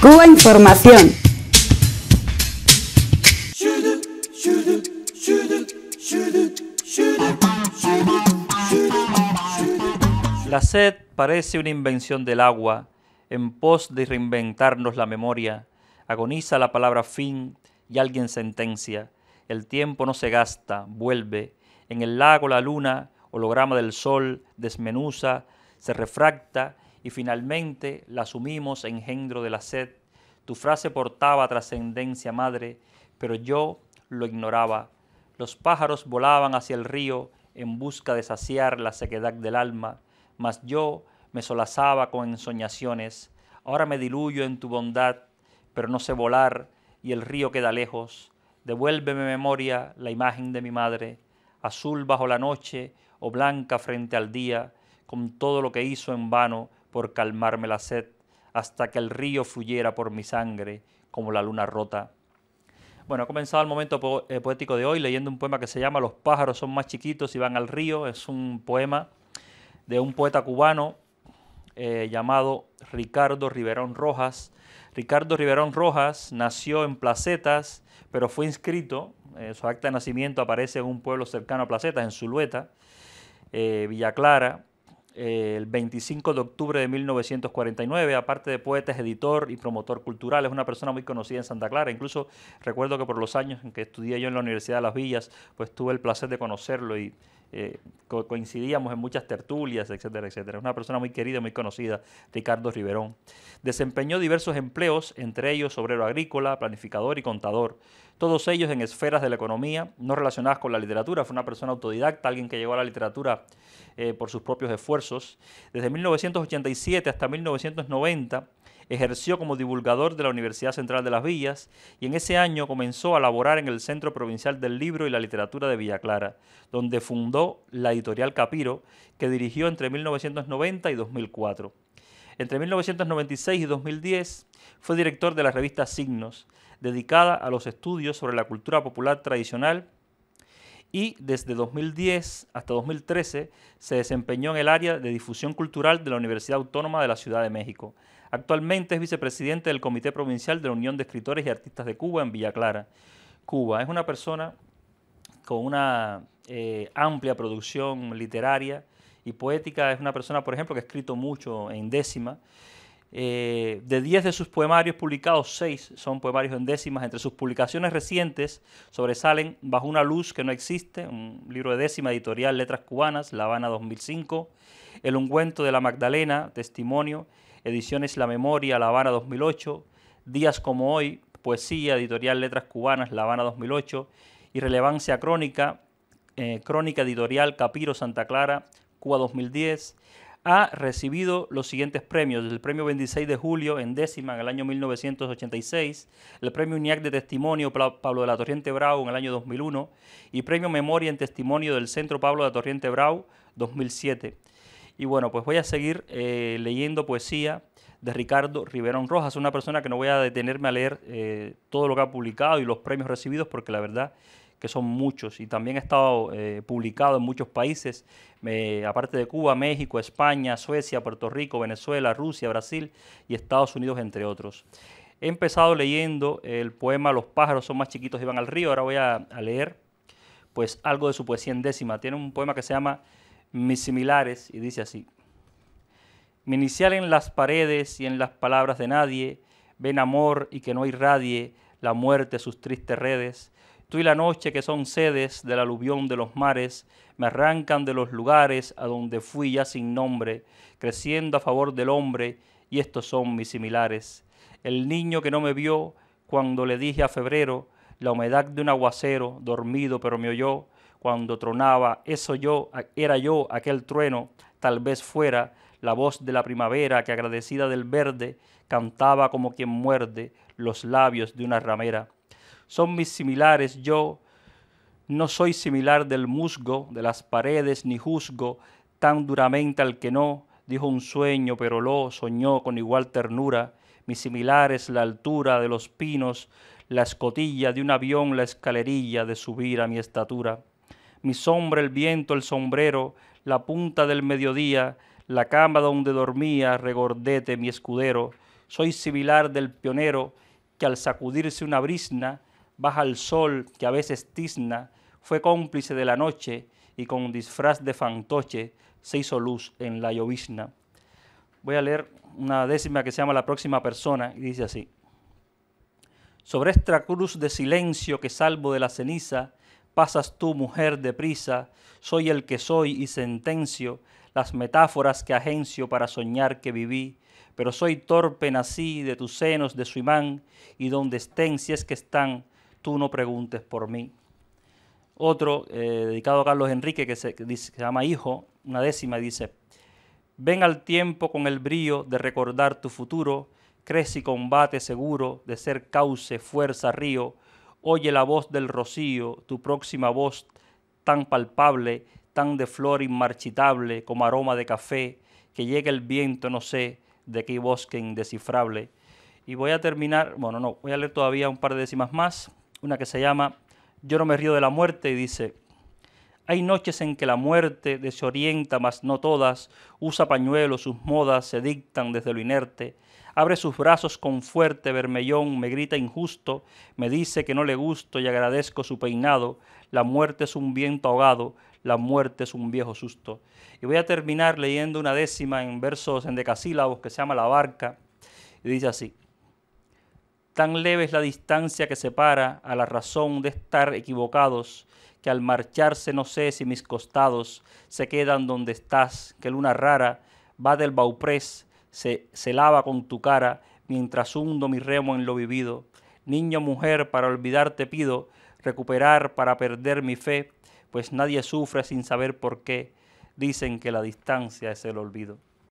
Cuba Información. La sed parece una invención del agua en pos de reinventarnos la memoria. Agoniza la palabra fin y alguien sentencia. El tiempo no se gasta, vuelve. En el lago la luna, holograma del sol, desmenuza, se refracta y finalmente la asumimos engendro de la sed. Tu frase portaba trascendencia, madre, pero yo lo ignoraba. Los pájaros volaban hacia el río en busca de saciar la sequedad del alma, mas yo me solazaba con ensoñaciones. Ahora me diluyo en tu bondad, pero no sé volar y el río queda lejos. Devuélveme memoria la imagen de mi madre, azul bajo la noche o blanca frente al día, con todo lo que hizo en vano por calmarme la sed, hasta que el río fluyera por mi sangre como la luna rota. Bueno, ha comenzado el momento eh, poético de hoy leyendo un poema que se llama Los pájaros son más chiquitos y van al río. Es un poema de un poeta cubano eh, llamado Ricardo Riverón Rojas. Ricardo Riverón Rojas nació en Placetas, pero fue inscrito, eh, su acta de nacimiento aparece en un pueblo cercano a Placetas, en Zulueta, Villa Clara, el 25 de octubre de 1949. Aparte de poeta, es editor y promotor cultural. Es una persona muy conocida en Santa Clara. Incluso recuerdo que por los años en que estudié yo en la Universidad de las Villas, pues tuve el placer de conocerlo y eh, coincidíamos en muchas tertulias, etcétera, etcétera. Una persona muy querida, muy conocida, Ricardo Riverón. Desempeñó diversos empleos, entre ellos obrero agrícola, planificador y contador. Todos ellos en esferas de la economía no relacionadas con la literatura. Fue una persona autodidacta, alguien que llegó a la literatura eh, por sus propios esfuerzos. Desde 1987 hasta 1990 Ejerció como divulgador de la Universidad Central de las Villas y en ese año comenzó a laborar en el Centro Provincial del Libro y la Literatura de Villa Clara, donde fundó la editorial Capiro, que dirigió entre 1990 y 2004. Entre 1996 y 2010 fue director de la revista Signos, dedicada a los estudios sobre la cultura popular tradicional y desde 2010 hasta 2013 se desempeñó en el área de difusión cultural de la Universidad Autónoma de la Ciudad de México. Actualmente es vicepresidente del Comité Provincial de la Unión de Escritores y Artistas de Cuba en Villa Clara, Cuba. Es una persona con una eh, amplia producción literaria y poética. Es una persona, por ejemplo, que ha escrito mucho en décima. Eh, de 10 de sus poemarios publicados, seis son poemarios en décimas. Entre sus publicaciones recientes sobresalen Bajo una luz que no existe, un libro de décima editorial Letras Cubanas, La Habana 2005, El ungüento de la Magdalena, Testimonio, Ediciones La Memoria, La Habana 2008, Días como hoy, Poesía, Editorial Letras Cubanas, La Habana 2008, Relevancia Crónica, eh, Crónica Editorial Capiro Santa Clara, Cuba 2010, ha recibido los siguientes premios. El premio 26 de julio en décima en el año 1986, el premio UNIAC de Testimonio Pablo de la Torriente Brau en el año 2001 y premio Memoria en Testimonio del Centro Pablo de la Torriente Brau 2007. Y bueno, pues voy a seguir eh, leyendo poesía de Ricardo Riverón Rojas, una persona que no voy a detenerme a leer eh, todo lo que ha publicado y los premios recibidos, porque la verdad que son muchos y también ha estado eh, publicado en muchos países, aparte de Cuba, México, España, Suecia, Puerto Rico, Venezuela, Rusia, Brasil y Estados Unidos, entre otros. He empezado leyendo el poema Los pájaros son más chiquitos y van al río, ahora voy a, a leer pues algo de su poesía en décima. Tiene un poema que se llama mis similares y dice así. Mi inicial en las paredes y en las palabras de nadie, ven amor y que no irradie la muerte sus tristes redes. Tú y la noche que son sedes del aluvión de los mares, me arrancan de los lugares a donde fui ya sin nombre, creciendo a favor del hombre, y estos son mis similares. El niño que no me vio cuando le dije a febrero, la humedad de un aguacero, dormido pero me oyó, cuando tronaba, eso yo, era yo aquel trueno, tal vez fuera la voz de la primavera que agradecida del verde cantaba como quien muerde los labios de una ramera. Son mis similares yo, no soy similar del musgo, de las paredes, ni juzgo tan duramente al que no, dijo un sueño, pero lo soñó con igual ternura. Mis similares la altura de los pinos, la escotilla de un avión, la escalerilla de subir a mi estatura mi sombra, el viento, el sombrero, la punta del mediodía, la cama donde dormía, regordete mi escudero. Soy similar del pionero que al sacudirse una brisna, baja el sol que a veces tizna, fue cómplice de la noche y con un disfraz de fantoche se hizo luz en la llovizna. Voy a leer una décima que se llama La próxima persona y dice así. Sobre esta cruz de silencio que salvo de la ceniza, Pasas tú, mujer, deprisa, soy el que soy y sentencio las metáforas que agencio para soñar que viví, pero soy torpe, nací de tus senos, de su imán, y donde estén, si es que están, tú no preguntes por mí. Otro, eh, dedicado a Carlos Enrique, que se, llama Hijo, una décima, dice, ven al tiempo con el brío de recordar tu futuro, crece y combate seguro de ser cauce, fuerza, río, Oye la voz del rocío, tu próxima voz tan palpable, tan de flor inmarchitable como aroma de café, que llega el viento, no sé, de qué bosque indescifrable. Y voy a terminar, bueno, no, voy a leer todavía un par de décimas más, una que se llama Yo no me río de la muerte y dice, hay noches en que la muerte desorienta, mas no todas, usa pañuelos, sus modas se dictan desde lo inerte, Abre sus brazos con fuerte bermellón, me grita injusto, me dice que no le gusto y agradezco su peinado. La muerte es un viento ahogado, la muerte es un viejo susto. Y voy a terminar leyendo una décima en versos en decasílabos que se llama La Barca, y dice así. Tan leve es la distancia que separa a la razón de estar equivocados, que al marcharse no sé si mis costados se quedan donde estás, que luna rara va del bauprés se, lava con tu cara mientras hundo mi remo en lo vivido. Niño, mujer, para olvidarte pido, recuperar para perder mi fe, pues nadie sufre sin saber por qué. Dicen que la distancia es el olvido.